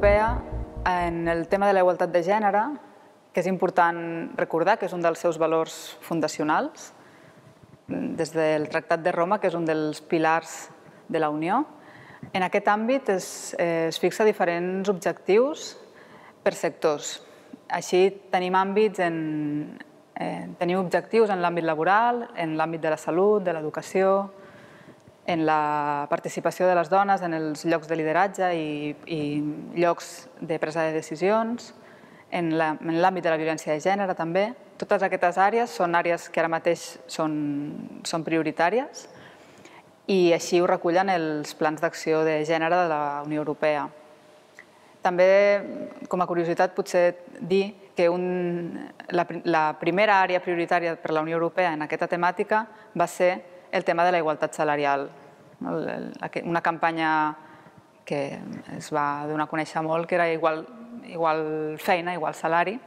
Europea en el tema de la igualtat de gènere, que és important recordar que és un dels seus valors fundacionals, des del Tractat de Roma, que és un dels pilars de la Unió. En aquest àmbit es, es fixa diferents objectius per sectors. Així tenim àmbits en, eh, tenim objectius en l'àmbit laboral, en l'àmbit de la salut, de l'educació, en la participació de les dones en els llocs de lideratge i, i llocs de presa de decisions, en l'àmbit de la violència de gènere també. Totes aquestes àrees són àrees que ara mateix són, són prioritàries i així ho recullen els plans d'acció de gènere de la Unió Europea. També, com a curiositat, potser dir que un, la, la primera àrea prioritària per la Unió Europea en aquesta temàtica va ser el tema de la igualtat salarial, una campanya que es va donar a conèixer molt, que era igual, igual feina, igual salari,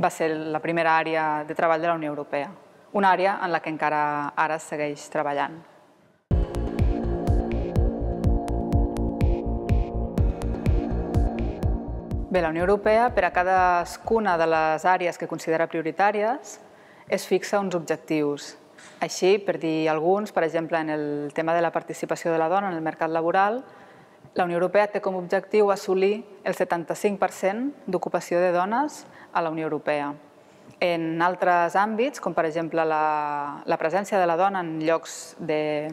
va ser la primera àrea de treball de la Unió Europea, una àrea en la que encara ara segueix treballant. Bé, la Unió Europea, per a cadascuna de les àrees que considera prioritàries, es fixa uns objectius així, per dir alguns, per exemple, en el tema de la participació de la dona en el mercat laboral, la Unió Europea té com a objectiu assolir el 75% d'ocupació de dones a la Unió Europea. En altres àmbits, com per exemple la, la presència de la dona en llocs de,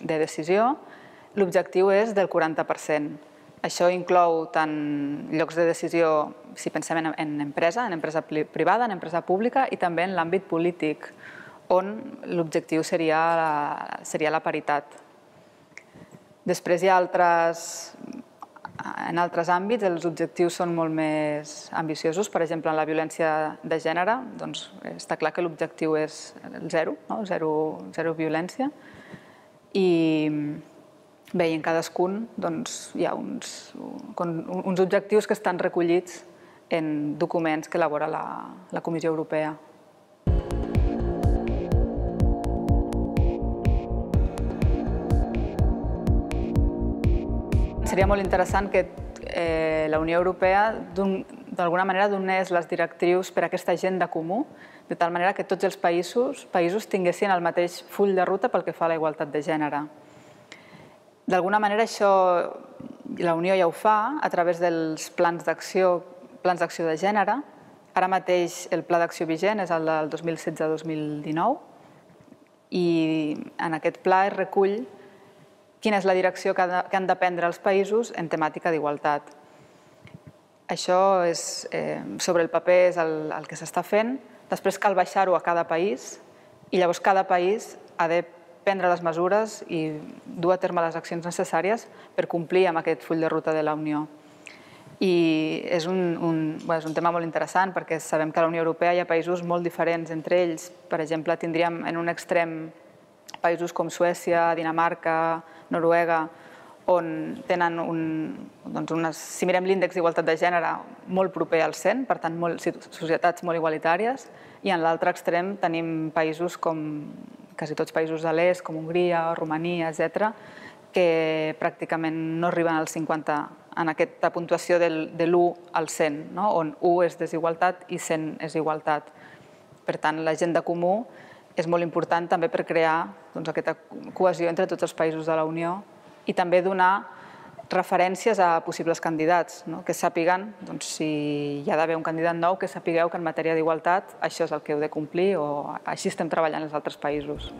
de decisió, l'objectiu és del 40%. Això inclou tant llocs de decisió, si pensem en, en empresa, en empresa privada, en empresa pública i també en l'àmbit polític on l'objectiu seria, seria la paritat. Després hi ha altres, en altres àmbits, els objectius són molt més ambiciosos. Per exemple, en la violència de gènere, doncs, està clar que l'objectiu és el zero, no? zero, zero violència. I, bé, i en cadascun doncs, hi ha uns, uns objectius que estan recollits en documents que elabora la, la Comissió Europea. Seria molt interessant que eh, la Unió Europea d'alguna manera donés les directrius per a aquesta agenda comú, de tal manera que tots els països, països tinguessin el mateix full de ruta pel que fa a la igualtat de gènere. D'alguna manera això la Unió ja ho fa a través dels plans d'acció plans d'acció de gènere. Ara mateix el pla d'acció vigent és el del 2016-2019 i en aquest pla es recull quina és la direcció que, han de prendre els països en temàtica d'igualtat. Això és, eh, sobre el paper és el, el que s'està fent, després cal baixar-ho a cada país i llavors cada país ha de prendre les mesures i dur a terme les accions necessàries per complir amb aquest full de ruta de la Unió. I és un, un, bueno, és un tema molt interessant perquè sabem que a la Unió Europea hi ha països molt diferents entre ells. Per exemple, tindríem en un extrem països com Suècia, Dinamarca, Noruega, on tenen un, doncs unes, si mirem l'índex d'igualtat de gènere, molt proper al 100, per tant, molt, societats molt igualitàries, i en l'altre extrem tenim països com quasi tots països de l'est, com Hongria, Romania, etc, que pràcticament no arriben al 50 en aquesta puntuació del, de l'1 al 100, no? on 1 és desigualtat i 100 és igualtat. Per tant, la gent de comú és molt important també per crear doncs, aquesta cohesió entre tots els països de la Unió i també donar referències a possibles candidats, no? que sàpiguen, doncs, si hi ha d'haver un candidat nou, que sapigueu que en matèria d'igualtat això és el que heu de complir o així estem treballant els altres països.